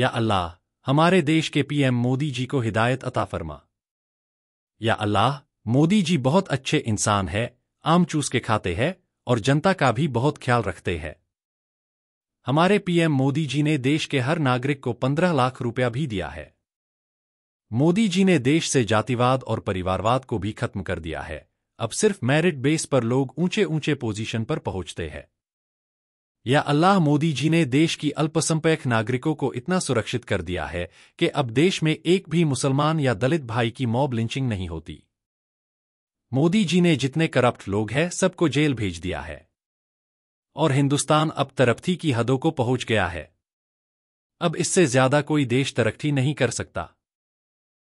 या अल्लाह हमारे देश के पीएम मोदी जी को हिदायत अता फरमा या अल्लाह मोदी जी बहुत अच्छे इंसान है आम चूस के खाते हैं और जनता का भी बहुत ख्याल रखते हैं हमारे पीएम मोदी जी ने देश के हर नागरिक को पंद्रह लाख रुपया भी दिया है मोदी जी ने देश से जातिवाद और परिवारवाद को भी खत्म कर दिया है अब सिर्फ मेरिट बेस पर लोग ऊंचे ऊंचे पोजीशन पर पहुंचते हैं या अल्लाह मोदी जी ने देश की अल्पसंख्यक नागरिकों को इतना सुरक्षित कर दिया है कि अब देश में एक भी मुसलमान या दलित भाई की मॉब लिंचिंग नहीं होती मोदी जी ने जितने करप्ट लोग हैं सबको जेल भेज दिया है और हिंदुस्तान अब तरक्की की हदों को पहुंच गया है अब इससे ज्यादा कोई देश तरक्की नहीं कर सकता